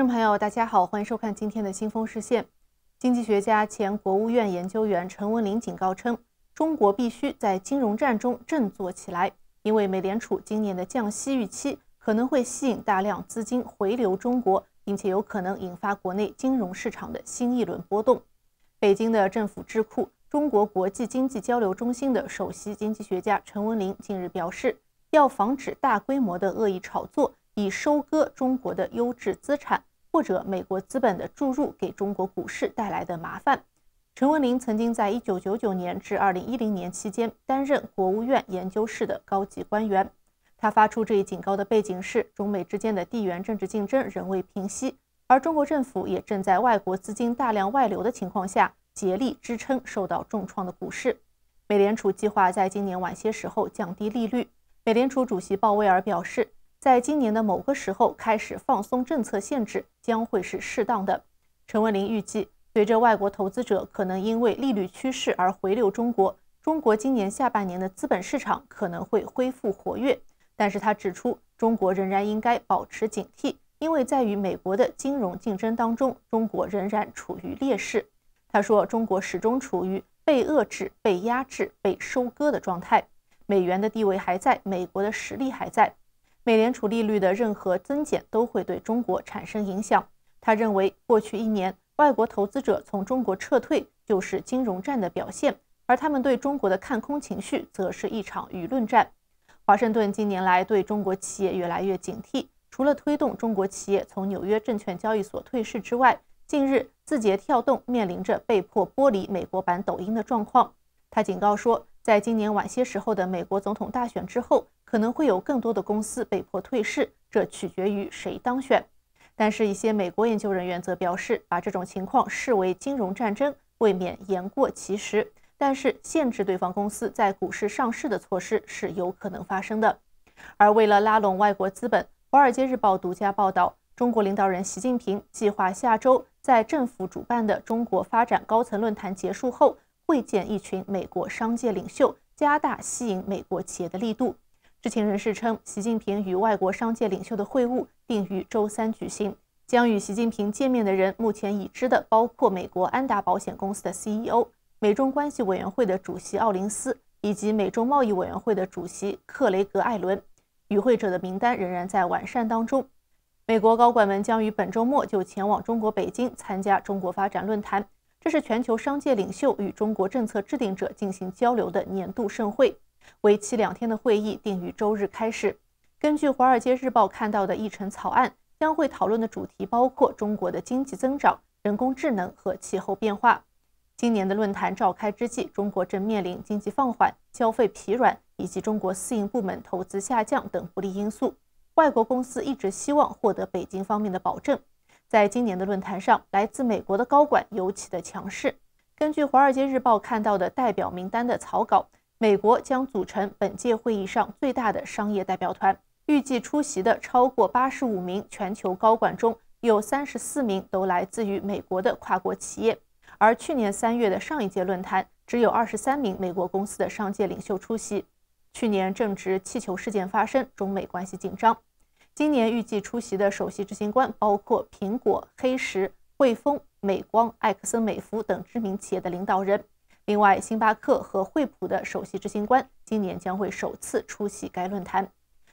观众朋友，大家好，欢迎收看今天的《新风视线》。经济学家、前国务院研究员陈文林警告称，中国必须在金融战中振作起来，因为美联储今年的降息预期可能会吸引大量资金回流中国，并且有可能引发国内金融市场的新一轮波动。北京的政府智库中国国际经济交流中心的首席经济学家陈文林近日表示，要防止大规模的恶意炒作，以收割中国的优质资产。或者美国资本的注入给中国股市带来的麻烦。陈文玲曾经在1999年至2010年期间担任国务院研究室的高级官员。他发出这一警告的背景是中美之间的地缘政治竞争仍未平息，而中国政府也正在外国资金大量外流的情况下竭力支撑受到重创的股市。美联储计划在今年晚些时候降低利率。美联储主席鲍威尔表示。在今年的某个时候开始放松政策限制将会是适当的。陈文林预计，随着外国投资者可能因为利率趋势而回流中国，中国今年下半年的资本市场可能会恢复活跃。但是，他指出，中国仍然应该保持警惕，因为在与美国的金融竞争当中，中国仍然处于劣势。他说：“中国始终处于被遏制、被压制、被收割的状态。美元的地位还在，美国的实力还在。”美联储利率的任何增减都会对中国产生影响。他认为，过去一年外国投资者从中国撤退就是金融战的表现，而他们对中国的看空情绪则是一场舆论战。华盛顿近年来对中国企业越来越警惕，除了推动中国企业从纽约证券交易所退市之外，近日字节跳动面临着被迫剥离美国版抖音的状况。他警告说，在今年晚些时候的美国总统大选之后。可能会有更多的公司被迫退市，这取决于谁当选。但是，一些美国研究人员则表示，把这种情况视为金融战争未免言过其实。但是，限制对方公司在股市上市的措施是有可能发生的。而为了拉拢外国资本，华尔街日报独家报道，中国领导人习近平计划下周在政府主办的中国发展高层论坛结束后会见一群美国商界领袖，加大吸引美国企业的力度。知情人士称，习近平与外国商界领袖的会晤定于周三举行。将与习近平见面的人目前已知的包括美国安达保险公司的 CEO、美中关系委员会的主席奥林斯以及美中贸易委员会的主席克雷格·艾伦。与会者的名单仍然在完善当中。美国高管们将于本周末就前往中国北京参加中国发展论坛，这是全球商界领袖与中国政策制定者进行交流的年度盛会。为期两天的会议定于周日开始。根据《华尔街日报》看到的议程草案，将会讨论的主题包括中国的经济增长、人工智能和气候变化。今年的论坛召开之际，中国正面临经济放缓、消费疲软以及中国私营部门投资下降等不利因素。外国公司一直希望获得北京方面的保证。在今年的论坛上，来自美国的高管尤其的强势。根据《华尔街日报》看到的代表名单的草稿。美国将组成本届会议上最大的商业代表团，预计出席的超过八十五名全球高管中，有三十四名都来自于美国的跨国企业。而去年三月的上一届论坛，只有二十三名美国公司的商界领袖出席。去年正值气球事件发生，中美关系紧张。今年预计出席的首席执行官包括苹果、黑石、汇丰、美光、埃克森美孚等知名企业的领导人。另外，星巴克和惠普的首席执行官今年将会首次出席该论坛。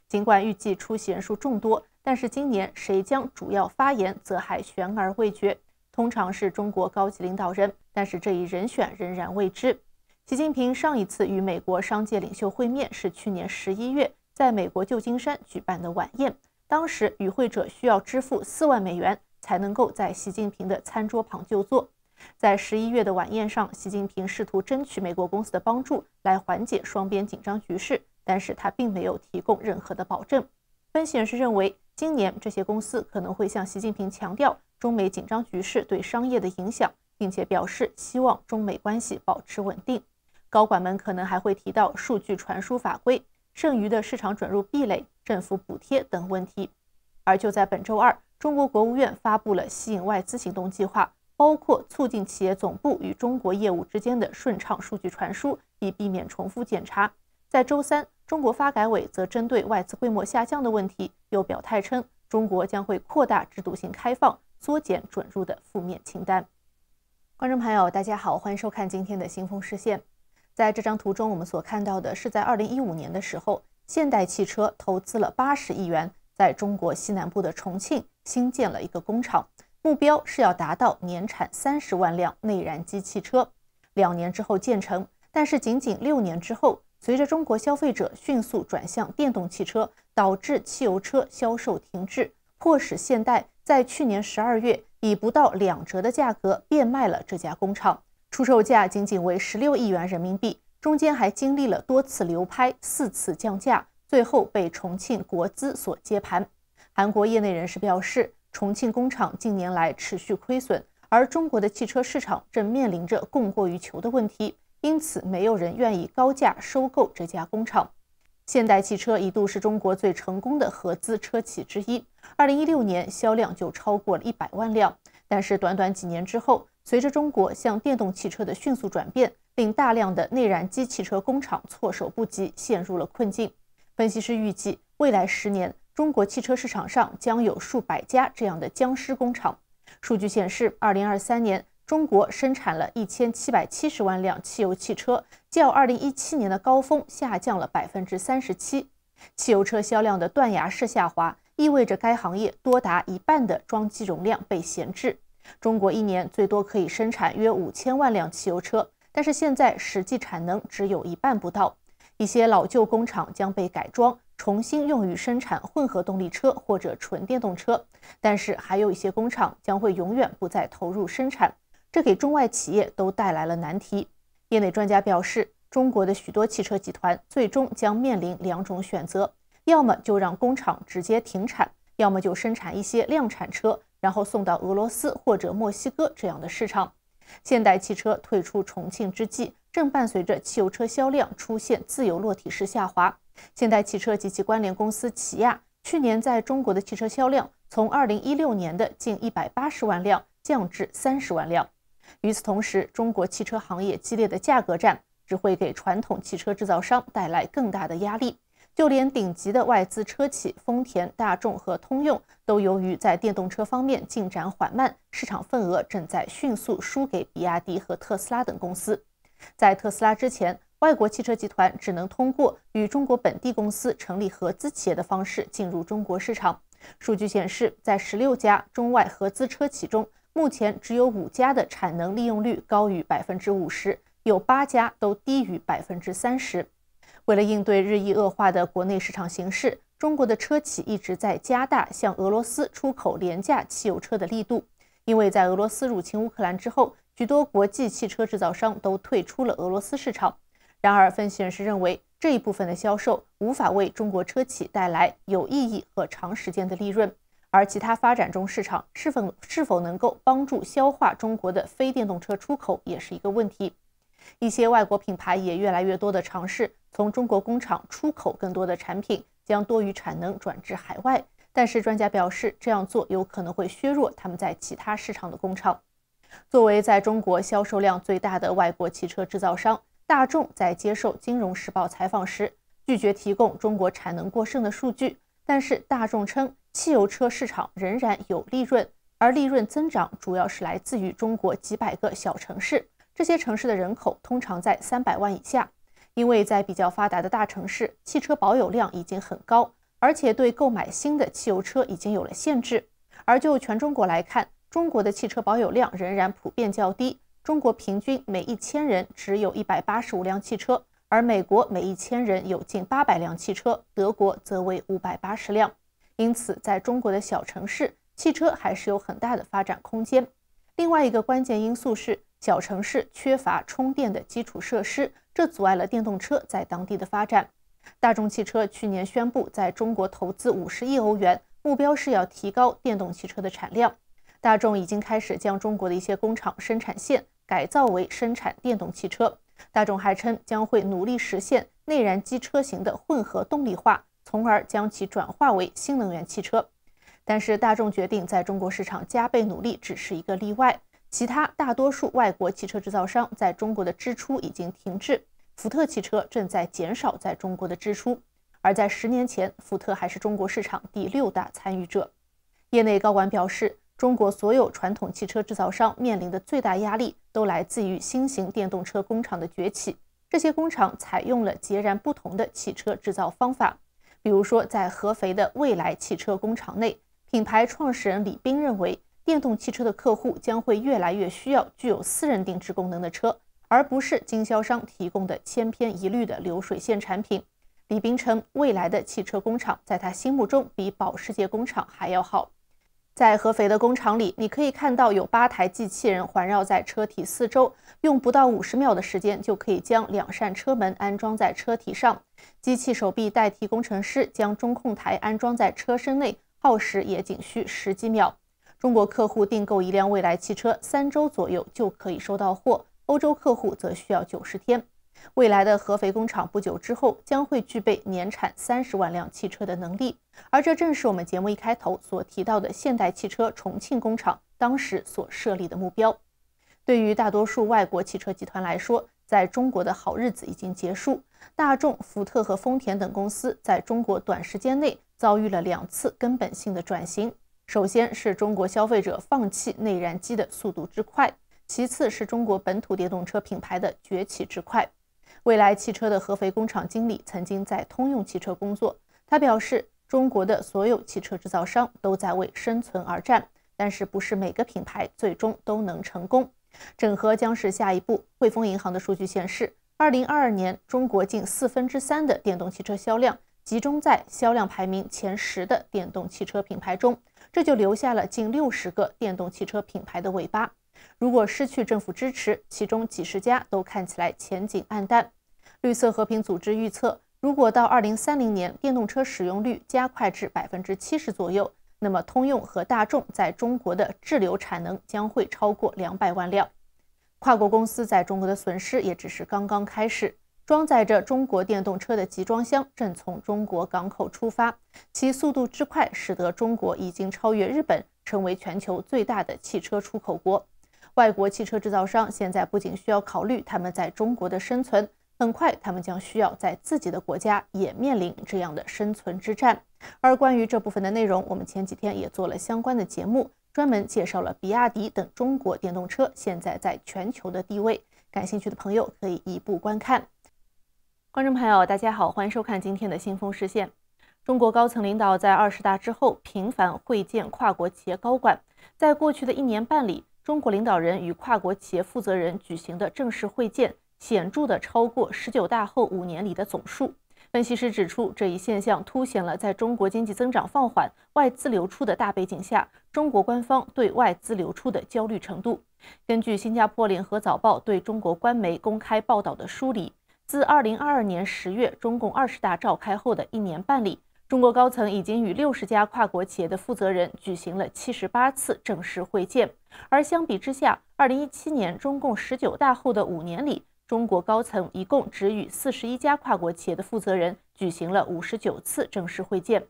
尽管预计出席人数众多，但是今年谁将主要发言则还悬而未决。通常是中国高级领导人，但是这一人选仍然未知。习近平上一次与美国商界领袖会面是去年十一月在美国旧金山举办的晚宴，当时与会者需要支付四万美元才能够在习近平的餐桌旁就座。在十一月的晚宴上，习近平试图争取美国公司的帮助来缓解双边紧张局势，但是他并没有提供任何的保证。分析人士认为，今年这些公司可能会向习近平强调中美紧张局势对商业的影响，并且表示希望中美关系保持稳定。高管们可能还会提到数据传输法规、剩余的市场准入壁垒、政府补贴等问题。而就在本周二，中国国务院发布了吸引外资行动计划。包括促进企业总部与中国业务之间的顺畅数据传输，以避免重复检查。在周三，中国发改委则针对外资规模下降的问题，又表态称，中国将会扩大制度性开放，缩减准入的负面清单。观众朋友，大家好，欢迎收看今天的《新风视线》。在这张图中，我们所看到的是在二零一五年的时候，现代汽车投资了八十亿元，在中国西南部的重庆新建了一个工厂。目标是要达到年产三十万辆内燃机汽车，两年之后建成。但是仅仅六年之后，随着中国消费者迅速转向电动汽车，导致汽油车销售停滞，迫使现代在去年十二月以不到两折的价格变卖了这家工厂，出售价仅仅为十六亿元人民币，中间还经历了多次流拍、四次降价，最后被重庆国资所接盘。韩国业内人士表示。重庆工厂近年来持续亏损，而中国的汽车市场正面临着供过于求的问题，因此没有人愿意高价收购这家工厂。现代汽车一度是中国最成功的合资车企之一，二零一六年销量就超过了一百万辆。但是短短几年之后，随着中国向电动汽车的迅速转变，令大量的内燃机汽车工厂措手不及，陷入了困境。分析师预计，未来十年。中国汽车市场上将有数百家这样的僵尸工厂。数据显示，二零二三年中国生产了一千七百七十万辆汽油汽车，较二零一七年的高峰下降了百分之三十七。汽油车销量的断崖式下滑，意味着该行业多达一半的装机容量被闲置。中国一年最多可以生产约五千万辆汽油车，但是现在实际产能只有一半不到。一些老旧工厂将被改装。重新用于生产混合动力车或者纯电动车，但是还有一些工厂将会永远不再投入生产，这给中外企业都带来了难题。业内专家表示，中国的许多汽车集团最终将面临两种选择：要么就让工厂直接停产，要么就生产一些量产车，然后送到俄罗斯或者墨西哥这样的市场。现代汽车退出重庆之际，正伴随着汽油车销量出现自由落体式下滑。现代汽车及其关联公司起亚去年在中国的汽车销量，从2016年的近180万辆降至30万辆。与此同时，中国汽车行业激烈的价格战只会给传统汽车制造商带来更大的压力。就连顶级的外资车企丰田、大众和通用，都由于在电动车方面进展缓慢，市场份额正在迅速输给比亚迪和特斯拉等公司。在特斯拉之前，外国汽车集团只能通过与中国本地公司成立合资企业的方式进入中国市场。数据显示，在十六家中外合资车企中，目前只有五家的产能利用率高于百分之五十，有八家都低于百分之三十。为了应对日益恶化的国内市场形势，中国的车企一直在加大向俄罗斯出口廉价汽油车的力度，因为在俄罗斯入侵乌克兰之后，许多国际汽车制造商都退出了俄罗斯市场。然而，分析人士认为，这一部分的销售无法为中国车企带来有意义和长时间的利润，而其他发展中市场是否是否能够帮助消化中国的非电动车出口，也是一个问题。一些外国品牌也越来越多的尝试从中国工厂出口更多的产品，将多余产能转至海外。但是，专家表示，这样做有可能会削弱他们在其他市场的工厂。作为在中国销售量最大的外国汽车制造商。大众在接受《金融时报》采访时拒绝提供中国产能过剩的数据，但是大众称汽油车市场仍然有利润，而利润增长主要是来自于中国几百个小城市，这些城市的人口通常在三百万以下，因为在比较发达的大城市，汽车保有量已经很高，而且对购买新的汽油车已经有了限制。而就全中国来看，中国的汽车保有量仍然普遍较低。中国平均每一千人只有一百八十五辆汽车，而美国每一千人有近八百辆汽车，德国则为五百八十辆。因此，在中国的小城市，汽车还是有很大的发展空间。另外一个关键因素是，小城市缺乏充电的基础设施，这阻碍了电动车在当地的发展。大众汽车去年宣布在中国投资五十亿欧元，目标是要提高电动汽车的产量。大众已经开始将中国的一些工厂生产线。改造为生产电动汽车，大众还称将会努力实现内燃机车型的混合动力化，从而将其转化为新能源汽车。但是，大众决定在中国市场加倍努力只是一个例外，其他大多数外国汽车制造商在中国的支出已经停滞，福特汽车正在减少在中国的支出，而在十年前，福特还是中国市场第六大参与者。业内高管表示，中国所有传统汽车制造商面临的最大压力。都来自于新型电动车工厂的崛起。这些工厂采用了截然不同的汽车制造方法。比如说，在合肥的未来汽车工厂内，品牌创始人李斌认为，电动汽车的客户将会越来越需要具有私人定制功能的车，而不是经销商提供的千篇一律的流水线产品。李斌称，未来的汽车工厂在他心目中比保时捷工厂还要好。在合肥的工厂里，你可以看到有八台机器人环绕在车体四周，用不到五十秒的时间就可以将两扇车门安装在车体上。机器手臂代替工程师将中控台安装在车身内，耗时也仅需十几秒。中国客户订购一辆未来汽车，三周左右就可以收到货；欧洲客户则需要九十天。未来的合肥工厂不久之后将会具备年产三十万辆汽车的能力，而这正是我们节目一开头所提到的现代汽车重庆工厂当时所设立的目标。对于大多数外国汽车集团来说，在中国的好日子已经结束。大众、福特和丰田等公司在中国短时间内遭遇了两次根本性的转型：首先是中国消费者放弃内燃机的速度之快，其次是中国本土电动车品牌的崛起之快。未来汽车的合肥工厂经理曾经在通用汽车工作，他表示，中国的所有汽车制造商都在为生存而战，但是不是每个品牌最终都能成功。整合将是下一步。汇丰银行的数据显示，二零二二年中国近四分之三的电动汽车销量集中在销量排名前十的电动汽车品牌中，这就留下了近六十个电动汽车品牌的尾巴。如果失去政府支持，其中几十家都看起来前景暗淡。绿色和平组织预测，如果到二零三零年电动车使用率加快至百分之七十左右，那么通用和大众在中国的滞留产能将会超过两百万辆。跨国公司在中国的损失也只是刚刚开始。装载着中国电动车的集装箱正从中国港口出发，其速度之快，使得中国已经超越日本，成为全球最大的汽车出口国。外国汽车制造商现在不仅需要考虑他们在中国的生存。很快，他们将需要在自己的国家也面临这样的生存之战。而关于这部分的内容，我们前几天也做了相关的节目，专门介绍了比亚迪等中国电动车现在在全球的地位。感兴趣的朋友可以移步观看。观众朋友，大家好，欢迎收看今天的《新风视线》。中国高层领导在二十大之后频繁会见跨国企业高管，在过去的一年半里，中国领导人与跨国企业负责人举行的正式会见。显著地超过十九大后五年里的总数。分析师指出，这一现象凸显了在中国经济增长放缓、外资流出的大背景下，中国官方对外资流出的焦虑程度。根据新加坡联合早报对中国官媒公开报道的梳理，自二零二二年十月中共二十大召开后的一年半里，中国高层已经与六十家跨国企业的负责人举行了七十八次正式会见。而相比之下，二零一七年中共十九大后的五年里，中国高层一共只与四十一家跨国企业的负责人举行了五十九次正式会见。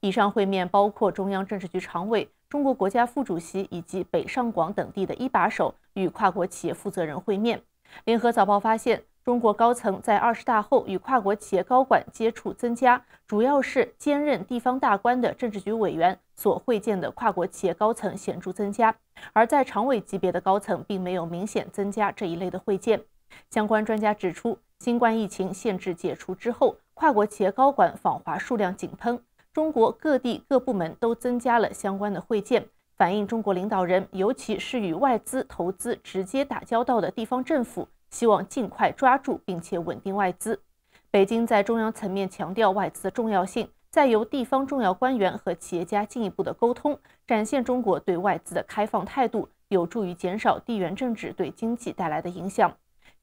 以上会面包括中央政治局常委、中国国家副主席以及北上广等地的一把手与跨国企业负责人会面。联合早报发现，中国高层在二十大后与跨国企业高管接触增加，主要是兼任地方大官的政治局委员所会见的跨国企业高层显著增加，而在常委级别的高层并没有明显增加这一类的会见。相关专家指出，新冠疫情限制解除之后，跨国企业高管访华数量井喷，中国各地各部门都增加了相关的会见，反映中国领导人，尤其是与外资投资直接打交道的地方政府，希望尽快抓住并且稳定外资。北京在中央层面强调外资的重要性，再由地方重要官员和企业家进一步的沟通，展现中国对外资的开放态度，有助于减少地缘政治对经济带来的影响。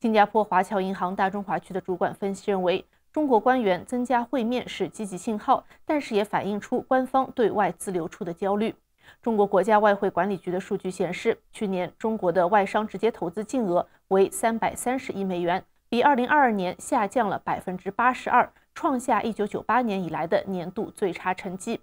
新加坡华侨银行大中华区的主管分析认为，中国官员增加会面是积极信号，但是也反映出官方对外资流出的焦虑。中国国家外汇管理局的数据显示，去年中国的外商直接投资净额为三百三十亿美元，比二零二二年下降了百分之八十二，创下一九九八年以来的年度最差成绩。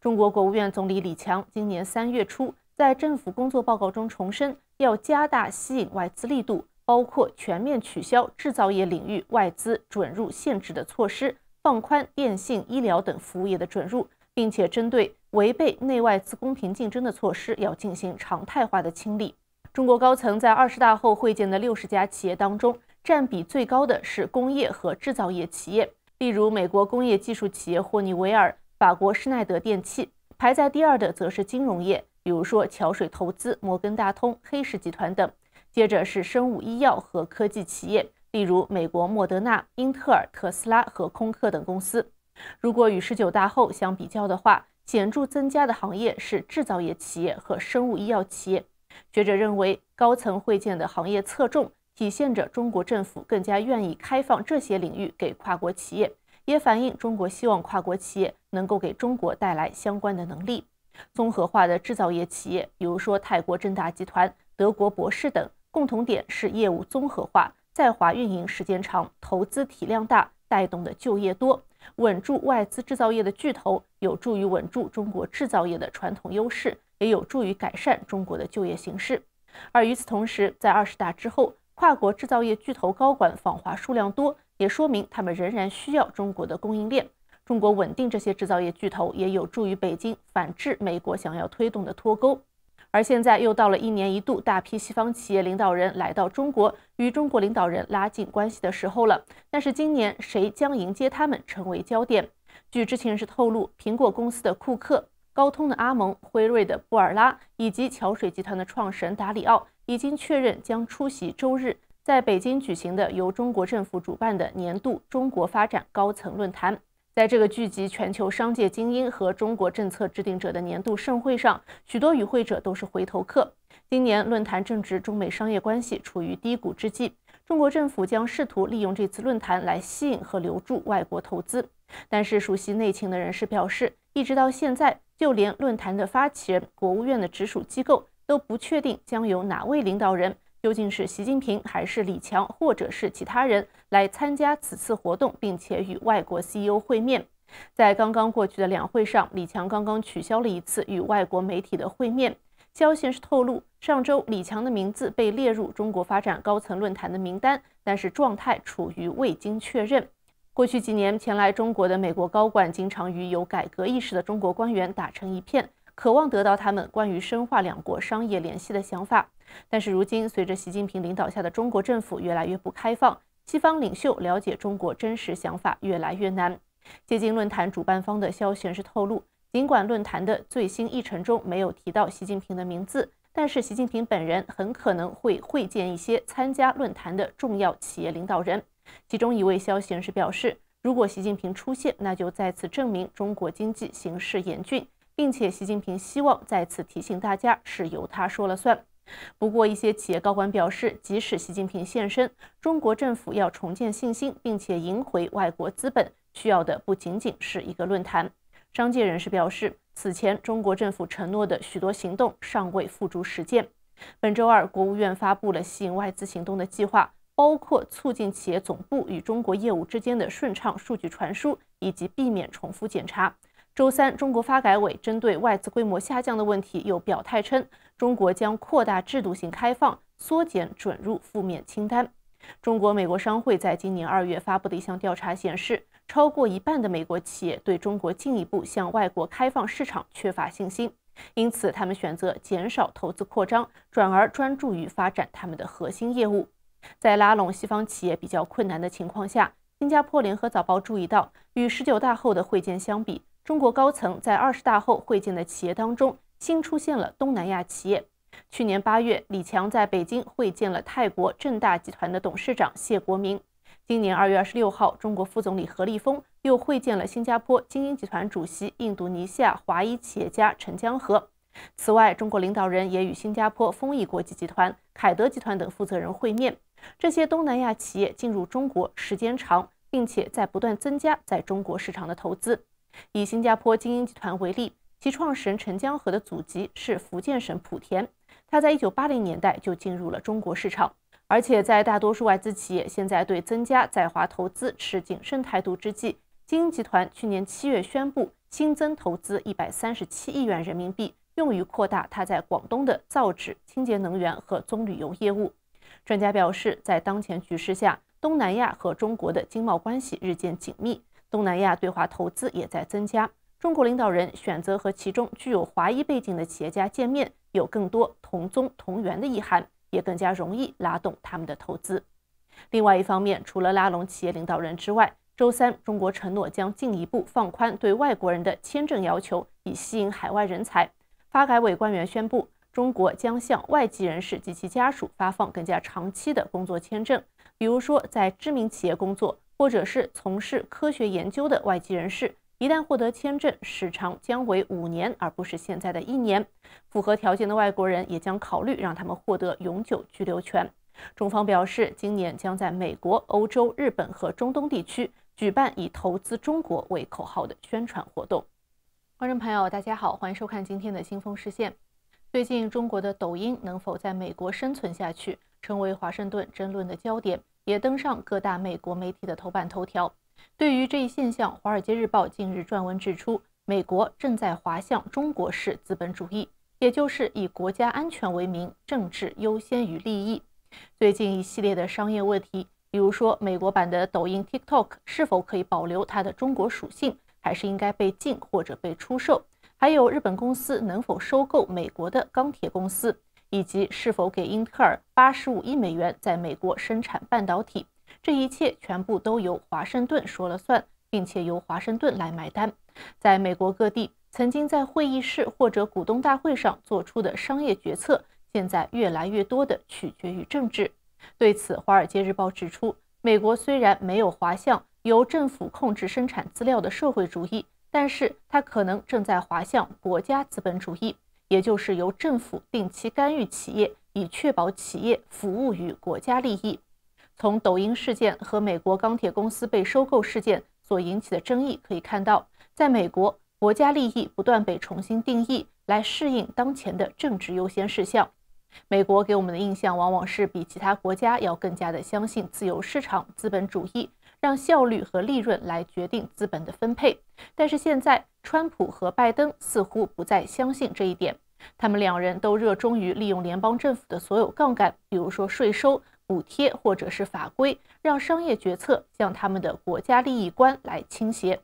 中国国务院总理李强今年三月初在政府工作报告中重申，要加大吸引外资力度。包括全面取消制造业领域外资准入限制的措施，放宽电信、医疗等服务业的准入，并且针对违背内外资公平竞争的措施，要进行常态化的清理。中国高层在二十大后会见的六十家企业当中，占比最高的是工业和制造业企业，例如美国工业技术企业霍尼韦尔、法国施耐德电器；排在第二的则是金融业，比如说桥水投资、摩根大通、黑石集团等。接着是生物医药和科技企业，例如美国莫德纳、英特尔、特斯拉和空客等公司。如果与十九大后相比较的话，显著增加的行业是制造业企业和生物医药企业。学者认为，高层会见的行业侧重体现着中国政府更加愿意开放这些领域给跨国企业，也反映中国希望跨国企业能够给中国带来相关的能力。综合化的制造业企业，比如说泰国正大集团、德国博士等。共同点是业务综合化，在华运营时间长，投资体量大，带动的就业多。稳住外资制造业的巨头，有助于稳住中国制造业的传统优势，也有助于改善中国的就业形势。而与此同时，在二十大之后，跨国制造业巨头高管访华数量多，也说明他们仍然需要中国的供应链。中国稳定这些制造业巨头，也有助于北京反制美国想要推动的脱钩。而现在又到了一年一度大批西方企业领导人来到中国与中国领导人拉近关系的时候了。但是今年谁将迎接他们成为焦点？据知情人士透露，苹果公司的库克、高通的阿蒙、辉瑞的布尔拉以及桥水集团的创始人达里奥已经确认将出席周日在北京举行的由中国政府主办的年度中国发展高层论坛。在这个聚集全球商界精英和中国政策制定者的年度盛会上，许多与会者都是回头客。今年论坛正值中美商业关系处于低谷之际，中国政府将试图利用这次论坛来吸引和留住外国投资。但是，熟悉内情的人士表示，一直到现在，就连论坛的发起人——国务院的直属机构，都不确定将由哪位领导人。究竟是习近平还是李强，或者是其他人来参加此次活动，并且与外国 CEO 会面？在刚刚过去的两会上，李强刚刚取消了一次与外国媒体的会面。消息生透露，上周李强的名字被列入中国发展高层论坛的名单，但是状态处于未经确认。过去几年，前来中国的美国高管经常与有改革意识的中国官员打成一片，渴望得到他们关于深化两国商业联系的想法。但是如今，随着习近平领导下的中国政府越来越不开放，西方领袖了解中国真实想法越来越难。接近论坛主办方的消息人士透露，尽管论坛的最新议程中没有提到习近平的名字，但是习近平本人很可能会会见一些参加论坛的重要企业领导人。其中一位消息人士表示，如果习近平出现，那就再次证明中国经济形势严峻，并且习近平希望再次提醒大家，是由他说了算。不过，一些企业高管表示，即使习近平现身，中国政府要重建信心，并且赢回外国资本，需要的不仅仅是一个论坛。商界人士表示，此前中国政府承诺的许多行动尚未付诸实践。本周二，国务院发布了吸引外资行动的计划，包括促进企业总部与中国业务之间的顺畅数据传输，以及避免重复检查。周三，中国发改委针对外资规模下降的问题，又表态称。中国将扩大制度性开放，缩减准入负面清单。中国美国商会在今年二月发布的一项调查显示，超过一半的美国企业对中国进一步向外国开放市场缺乏信心，因此他们选择减少投资扩张，转而专注于发展他们的核心业务。在拉拢西方企业比较困难的情况下，新加坡联合早报注意到，与十九大后的会见相比，中国高层在二十大后会见的企业当中。新出现了东南亚企业。去年八月，李强在北京会见了泰国正大集团的董事长谢国民。今年二月二十六号，中国副总理何立峰又会见了新加坡精英集团主席、印度尼西亚华裔企业家陈江河。此外，中国领导人也与新加坡丰益国际集团、凯德集团等负责人会面。这些东南亚企业进入中国时间长，并且在不断增加在中国市场的投资。以新加坡精英集团为例。其创始人陈江河的祖籍是福建省莆田，他在1980年代就进入了中国市场，而且在大多数外资企业现在对增加在华投资持谨慎态度之际，金鹰集团去年七月宣布新增投资137亿元人民币，用于扩大他在广东的造纸、清洁能源和棕榈油业务。专家表示，在当前局势下，东南亚和中国的经贸关系日渐紧密，东南亚对华投资也在增加。中国领导人选择和其中具有华裔背景的企业家见面，有更多同宗同源的意涵，也更加容易拉动他们的投资。另外一方面，除了拉拢企业领导人之外，周三中国承诺将进一步放宽对外国人的签证要求，以吸引海外人才。发改委官员宣布，中国将向外籍人士及其家属发放更加长期的工作签证，比如说在知名企业工作，或者是从事科学研究的外籍人士。一旦获得签证，时长将为五年，而不是现在的一年。符合条件的外国人也将考虑让他们获得永久居留权。中方表示，今年将在美国、欧洲、日本和中东地区举办以“投资中国”为口号的宣传活动。观众朋友，大家好，欢迎收看今天的《新风视线》。最近，中国的抖音能否在美国生存下去，成为华盛顿争论的焦点，也登上各大美国媒体的头版头条。对于这一现象，《华尔街日报》近日撰文指出，美国正在滑向中国式资本主义，也就是以国家安全为名，政治优先于利益。最近一系列的商业问题，比如说美国版的抖音 TikTok 是否可以保留它的中国属性，还是应该被禁或者被出售？还有日本公司能否收购美国的钢铁公司，以及是否给英特尔八十五亿美元在美国生产半导体？这一切全部都由华盛顿说了算，并且由华盛顿来买单。在美国各地，曾经在会议室或者股东大会上做出的商业决策，现在越来越多地取决于政治。对此，《华尔街日报》指出，美国虽然没有滑向由政府控制生产资料的社会主义，但是它可能正在滑向国家资本主义，也就是由政府定期干预企业，以确保企业服务于国家利益。从抖音事件和美国钢铁公司被收购事件所引起的争议可以看到，在美国，国家利益不断被重新定义，来适应当前的政治优先事项。美国给我们的印象往往是比其他国家要更加的相信自由市场资本主义，让效率和利润来决定资本的分配。但是现在，川普和拜登似乎不再相信这一点，他们两人都热衷于利用联邦政府的所有杠杆，比如说税收。补贴或者是法规，让商业决策向他们的国家利益观来倾斜。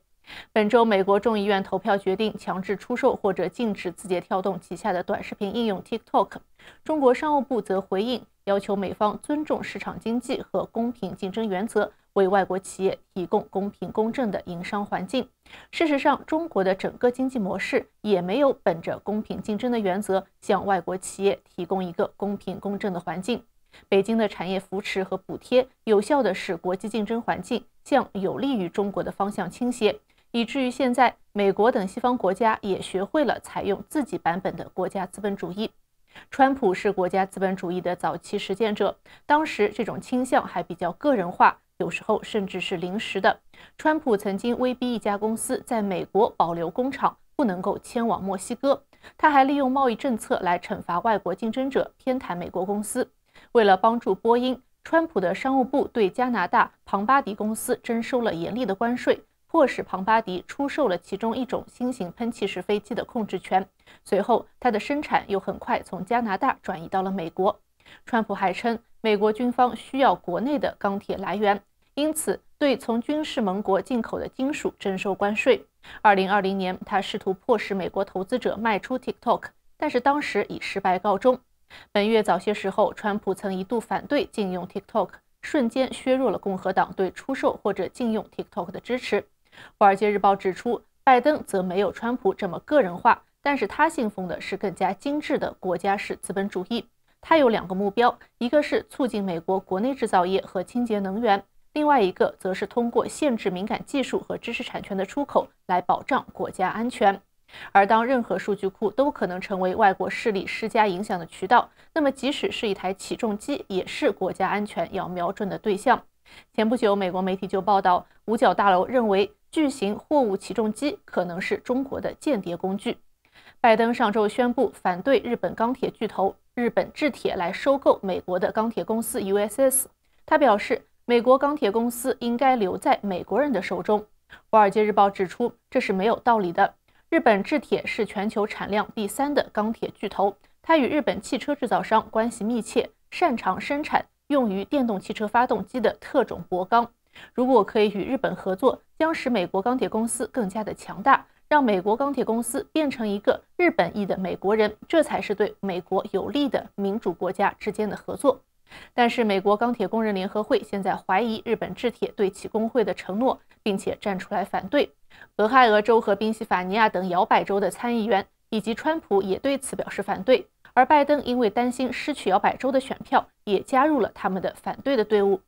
本周，美国众议院投票决定强制出售或者禁止字节跳动旗下的短视频应用 TikTok。中国商务部则回应，要求美方尊重市场经济和公平竞争原则，为外国企业提供公平公正的营商环境。事实上，中国的整个经济模式也没有本着公平竞争的原则，向外国企业提供一个公平公正的环境。北京的产业扶持和补贴，有效的使国际竞争环境向有利于中国的方向倾斜，以至于现在美国等西方国家也学会了采用自己版本的国家资本主义。川普是国家资本主义的早期实践者，当时这种倾向还比较个人化，有时候甚至是临时的。川普曾经威逼一家公司在美国保留工厂，不能够迁往墨西哥。他还利用贸易政策来惩罚外国竞争者，偏袒美国公司。为了帮助波音，川普的商务部对加拿大庞巴迪公司征收了严厉的关税，迫使庞巴迪出售了其中一种新型喷气式飞机的控制权。随后，它的生产又很快从加拿大转移到了美国。川普还称，美国军方需要国内的钢铁来源，因此对从军事盟国进口的金属征收关税。二零二零年，他试图迫使美国投资者卖出 TikTok，但是当时以失败告终。本月早些时候，川普曾一度反对禁用 TikTok，瞬间削弱了共和党对出售或者禁用 TikTok 的支持。《华尔街日报》指出，拜登则没有川普这么个人化，但是他信奉的是更加精致的国家式资本主义。他有两个目标，一个是促进美国国内制造业和清洁能源，另外一个则是通过限制敏感技术和知识产权的出口来保障国家安全。而当任何数据库都可能成为外国势力施加影响的渠道，那么即使是一台起重机，也是国家安全要瞄准的对象。前不久，美国媒体就报道，五角大楼认为巨型货物起重机可能是中国的间谍工具。拜登上周宣布反对日本钢铁巨头日本制铁来收购美国的钢铁公司 U.S.S。他表示，美国钢铁公司应该留在美国人的手中。华尔街日报指出，这是没有道理的。日本制铁是全球产量第三的钢铁巨头，它与日本汽车制造商关系密切，擅长生产用于电动汽车发动机的特种薄钢。如果可以与日本合作，将使美国钢铁公司更加的强大，让美国钢铁公司变成一个日本裔的美国人，这才是对美国有利的民主国家之间的合作。但是，美国钢铁工人联合会现在怀疑日本制铁对其工会的承诺，并且站出来反对。俄亥俄州和宾夕法尼亚等摇摆州的参议员以及川普也对此表示反对，而拜登因为担心失去摇摆州的选票，也加入了他们的反对的队伍。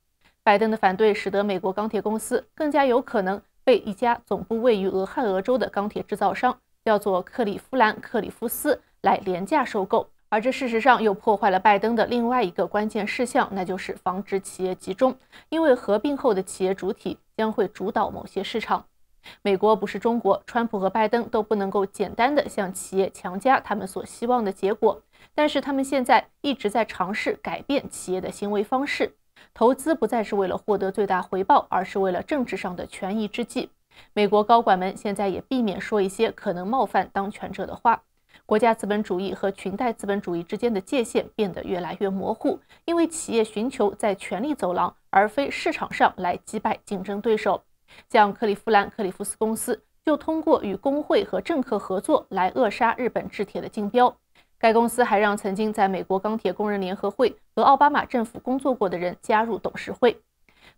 拜登的反对使得美国钢铁公司更加有可能被一家总部位于俄亥俄州的钢铁制造商叫做克里夫兰克里夫斯来廉价收购，而这事实上又破坏了拜登的另外一个关键事项，那就是防止企业集中，因为合并后的企业主体将会主导某些市场。美国不是中国，川普和拜登都不能够简单的向企业强加他们所希望的结果，但是他们现在一直在尝试改变企业的行为方式。投资不再是为了获得最大回报，而是为了政治上的权宜之计。美国高管们现在也避免说一些可能冒犯当权者的话。国家资本主义和裙带资本主义之间的界限变得越来越模糊，因为企业寻求在权力走廊而非市场上来击败竞争对手。像克利夫兰克利夫斯公司就通过与工会和政客合作来扼杀日本制铁的竞标。该公司还让曾经在美国钢铁工人联合会和奥巴马政府工作过的人加入董事会。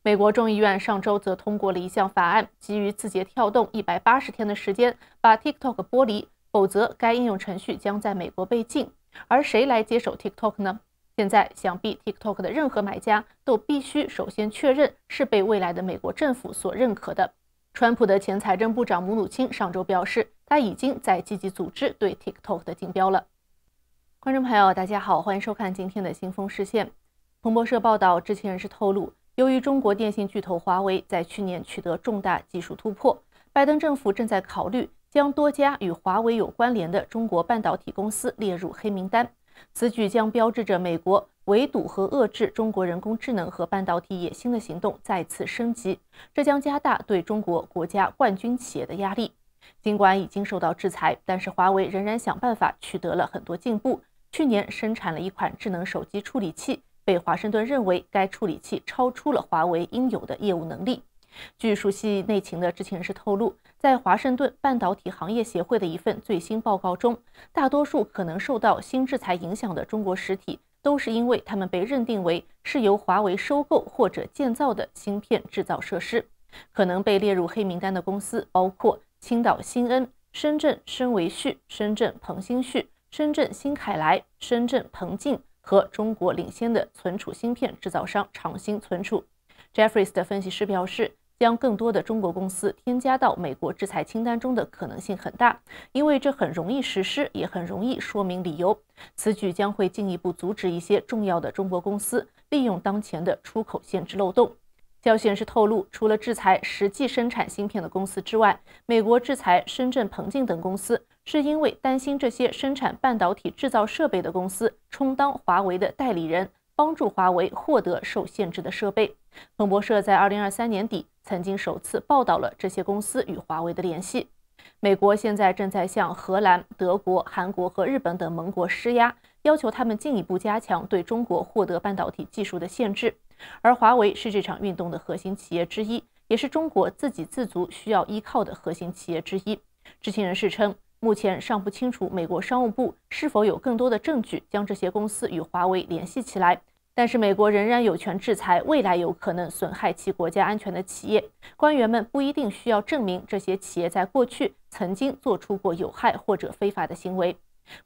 美国众议院上周则通过了一项法案，给予字节跳动一百八十天的时间把 TikTok 剥离，否则该应用程序将在美国被禁。而谁来接手 TikTok 呢？现在想必 TikTok 的任何买家都必须首先确认是被未来的美国政府所认可的。川普的前财政部长姆努钦上周表示，他已经在积极组织对 TikTok 的竞标了。观众朋友，大家好，欢迎收看今天的《新风视线》。彭博社报道，知情人士透露，由于中国电信巨头华为在去年取得重大技术突破，拜登政府正在考虑将多家与华为有关联的中国半导体公司列入黑名单。此举将标志着美国围堵和遏制中国人工智能和半导体野心的行动再次升级，这将加大对中国国家冠军企业的压力。尽管已经受到制裁，但是华为仍然想办法取得了很多进步。去年生产了一款智能手机处理器，被华盛顿认为该处理器超出了华为应有的业务能力。据熟悉内情的知情人士透露，在华盛顿半导体行业协会的一份最新报告中，大多数可能受到新制裁影响的中国实体，都是因为他们被认定为是由华为收购或者建造的芯片制造设施。可能被列入黑名单的公司包括青岛新恩、深圳深维旭、深圳鹏新旭、深圳新凯莱、深圳鹏进和中国领先的存储芯片制造商长兴存储。Jeffries 的分析师表示。将更多的中国公司添加到美国制裁清单中的可能性很大，因为这很容易实施，也很容易说明理由。此举将会进一步阻止一些重要的中国公司利用当前的出口限制漏洞。消息人士透露，除了制裁实际生产芯片的公司之外，美国制裁深圳鹏进等公司，是因为担心这些生产半导体制造设备的公司充当华为的代理人，帮助华为获得受限制的设备。彭博社在二零二三年底。曾经首次报道了这些公司与华为的联系。美国现在正在向荷兰、德国、韩国和日本等盟国施压，要求他们进一步加强对中国获得半导体技术的限制。而华为是这场运动的核心企业之一，也是中国自给自足需要依靠的核心企业之一。知情人士称，目前尚不清楚美国商务部是否有更多的证据将这些公司与华为联系起来。但是美国仍然有权制裁未来有可能损害其国家安全的企业。官员们不一定需要证明这些企业在过去曾经做出过有害或者非法的行为。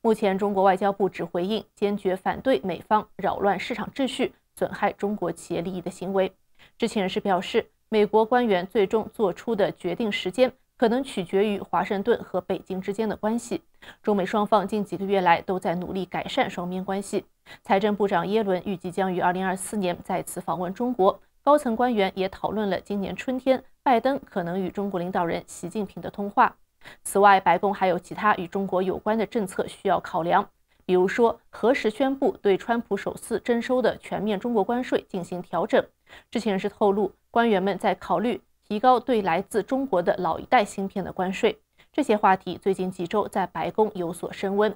目前，中国外交部只回应坚决反对美方扰乱市场秩序、损害中国企业利益的行为。知情人士表示，美国官员最终做出的决定时间。可能取决于华盛顿和北京之间的关系。中美双方近几个月来都在努力改善双边关系。财政部长耶伦预计将于二零二四年再次访问中国。高层官员也讨论了今年春天拜登可能与中国领导人习近平的通话。此外，白宫还有其他与中国有关的政策需要考量，比如说何时宣布对川普首次征收的全面中国关税进行调整。知情人士透露，官员们在考虑。提高对来自中国的老一代芯片的关税，这些话题最近几周在白宫有所升温。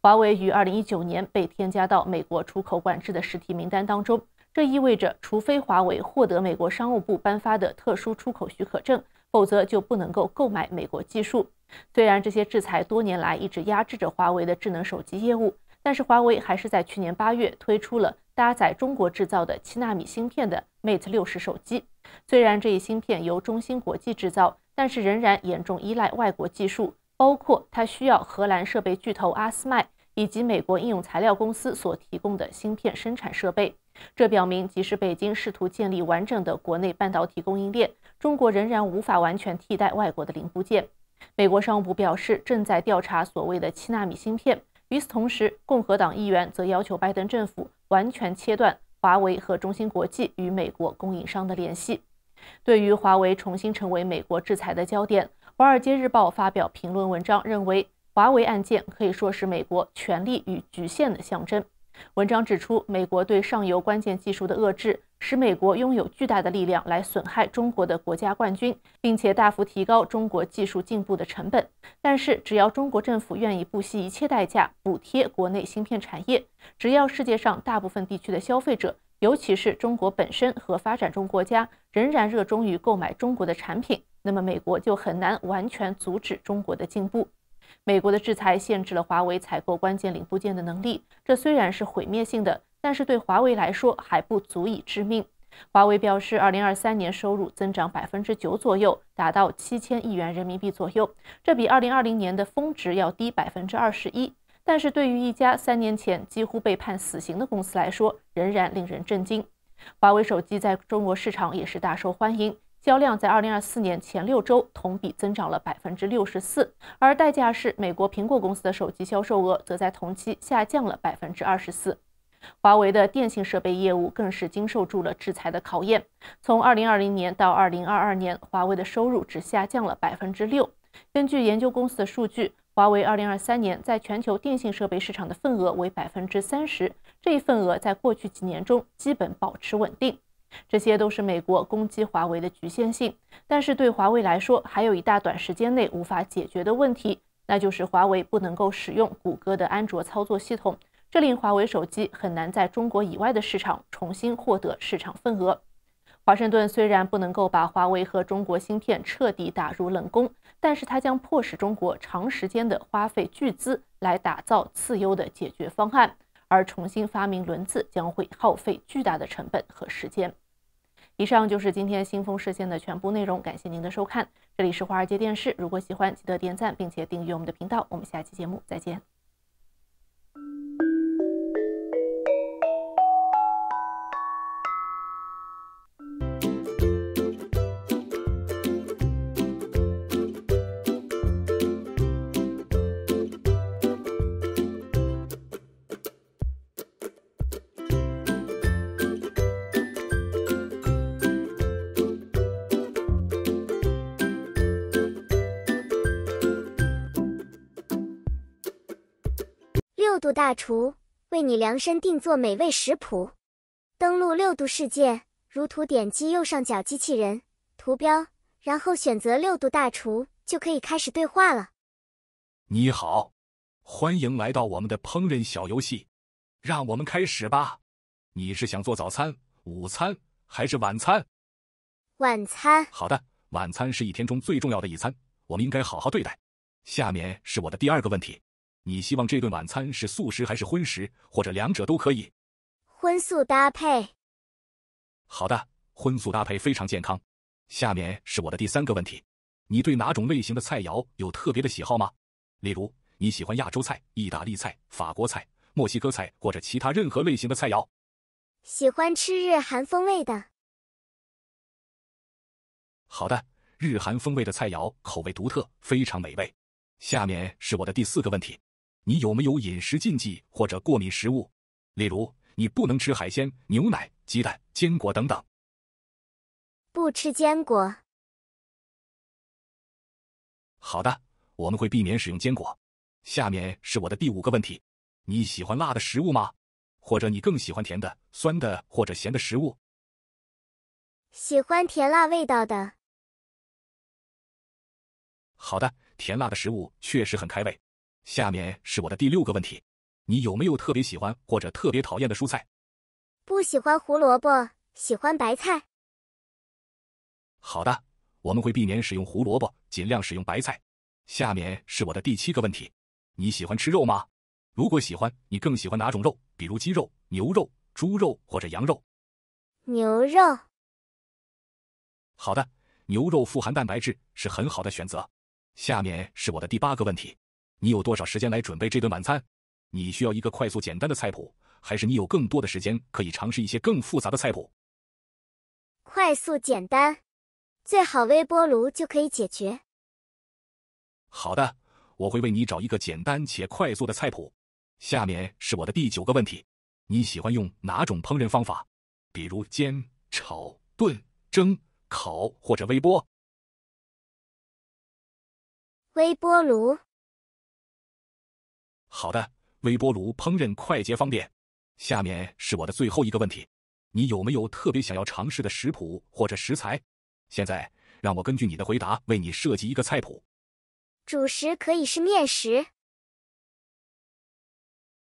华为于2019年被添加到美国出口管制的实体名单当中，这意味着，除非华为获得美国商务部颁发的特殊出口许可证，否则就不能够购买美国技术。虽然这些制裁多年来一直压制着华为的智能手机业务，但是华为还是在去年八月推出了。搭载中国制造的七纳米芯片的 Mate 六十手机，虽然这一芯片由中芯国际制造，但是仍然严重依赖外国技术，包括它需要荷兰设备巨头阿斯麦以及美国应用材料公司所提供的芯片生产设备。这表明，即使北京试图建立完整的国内半导体供应链，中国仍然无法完全替代外国的零部件。美国商务部表示正在调查所谓的七纳米芯片。与此同时，共和党议员则要求拜登政府。完全切断华为和中芯国际与美国供应商的联系。对于华为重新成为美国制裁的焦点，华尔街日报发表评论文章，认为华为案件可以说是美国权力与局限的象征。文章指出，美国对上游关键技术的遏制。使美国拥有巨大的力量来损害中国的国家冠军，并且大幅提高中国技术进步的成本。但是，只要中国政府愿意不惜一切代价补贴国内芯片产业，只要世界上大部分地区的消费者，尤其是中国本身和发展中国家，仍然热衷于购买中国的产品，那么美国就很难完全阻止中国的进步。美国的制裁限制了华为采购关键零部件的能力，这虽然是毁灭性的。但是对华为来说还不足以致命。华为表示，二零二三年收入增长百分之九左右，达到七千亿元人民币左右，这比二零二零年的峰值要低百分之二十一。但是对于一家三年前几乎被判死刑的公司来说，仍然令人震惊。华为手机在中国市场也是大受欢迎，销量在二零二四年前六周同比增长了百分之六十四，而代价是美国苹果公司的手机销售额则在同期下降了百分之二十四。华为的电信设备业务更是经受住了制裁的考验。从2020年到2022年，华为的收入只下降了6%。根据研究公司的数据，华为2023年在全球电信设备市场的份额为30%，这一份额在过去几年中基本保持稳定。这些都是美国攻击华为的局限性。但是对华为来说，还有一大短时间内无法解决的问题，那就是华为不能够使用谷歌的安卓操作系统。这令华为手机很难在中国以外的市场重新获得市场份额。华盛顿虽然不能够把华为和中国芯片彻底打入冷宫，但是它将迫使中国长时间的花费巨资来打造次优的解决方案，而重新发明轮子将会耗费巨大的成本和时间。以上就是今天新风视线的全部内容，感谢您的收看，这里是华尔街电视。如果喜欢，记得点赞并且订阅我们的频道，我们下期节目再见。大厨为你量身定做美味食谱。登录六度世界，如图，点击右上角机器人图标，然后选择六度大厨，就可以开始对话了。你好，欢迎来到我们的烹饪小游戏，让我们开始吧。你是想做早餐、午餐还是晚餐？晚餐。好的，晚餐是一天中最重要的一餐，我们应该好好对待。下面是我的第二个问题。你希望这顿晚餐是素食还是荤食，或者两者都可以？荤素搭配。好的，荤素搭配非常健康。下面是我的第三个问题：你对哪种类型的菜肴有特别的喜好吗？例如，你喜欢亚洲菜、意大利菜、法国菜、墨西哥菜，或者其他任何类型的菜肴？喜欢吃日韩风味的。好的，日韩风味的菜肴口味独特，非常美味。下面是我的第四个问题。你有没有饮食禁忌或者过敏食物？例如，你不能吃海鲜、牛奶、鸡蛋、坚果等等。不吃坚果。好的，我们会避免使用坚果。下面是我的第五个问题：你喜欢辣的食物吗？或者你更喜欢甜的、酸的或者咸的食物？喜欢甜辣味道的。好的，甜辣的食物确实很开胃。下面是我的第六个问题，你有没有特别喜欢或者特别讨厌的蔬菜？不喜欢胡萝卜，喜欢白菜。好的，我们会避免使用胡萝卜，尽量使用白菜。下面是我的第七个问题，你喜欢吃肉吗？如果喜欢，你更喜欢哪种肉？比如鸡肉、牛肉、猪肉或者羊肉？牛肉。好的，牛肉富含蛋白质，是很好的选择。下面是我的第八个问题。你有多少时间来准备这顿晚餐？你需要一个快速简单的菜谱，还是你有更多的时间可以尝试一些更复杂的菜谱？快速简单，最好微波炉就可以解决。好的，我会为你找一个简单且快速的菜谱。下面是我的第九个问题：你喜欢用哪种烹饪方法？比如煎、炒、炖、蒸、烤或者微波？微波炉。好的，微波炉烹饪快捷方便。下面是我的最后一个问题，你有没有特别想要尝试的食谱或者食材？现在让我根据你的回答为你设计一个菜谱。主食可以是面食。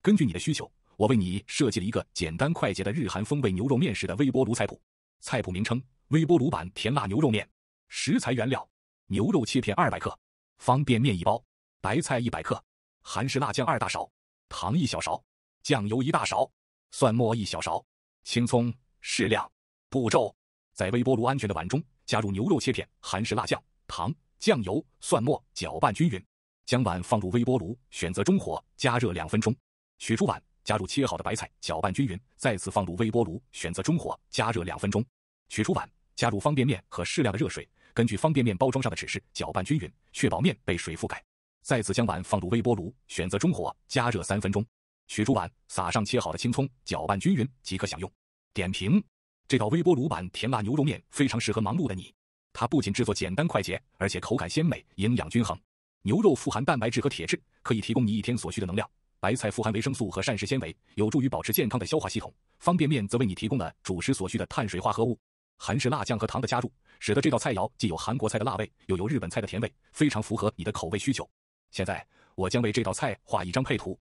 根据你的需求，我为你设计了一个简单快捷的日韩风味牛肉面食的微波炉菜谱。菜谱名称：微波炉版甜辣牛肉面。食材原料：牛肉切片二百克，方便面一包，白菜一百克。韩式辣酱二大勺，糖一小勺，酱油一大勺，蒜末一小勺，青葱适量。步骤：在微波炉安全的碗中加入牛肉切片、韩式辣酱、糖、酱油、蒜末，搅拌均匀。将碗放入微波炉，选择中火加热两分钟。取出碗，加入切好的白菜，搅拌均匀。再次放入微波炉，选择中火加热两分钟。取出碗，加入方便面和适量的热水，根据方便面包装上的指示搅拌均匀，确保面被水覆盖。再次将碗放入微波炉，选择中火加热三分钟。取出碗，撒上切好的青葱，搅拌均匀即可享用。点评：这道微波炉版甜辣牛肉面非常适合忙碌的你。它不仅制作简单快捷，而且口感鲜美，营养均衡。牛肉富含蛋白质和铁质，可以提供你一天所需的能量；白菜富含维生素和膳食纤维，有助于保持健康的消化系统。方便面则为你提供了主食所需的碳水化合物。韩式辣酱和糖的加入，使得这道菜肴既有韩国菜的辣味，又有日本菜的甜味，非常符合你的口味需求。现在，我将为这道菜画一张配图。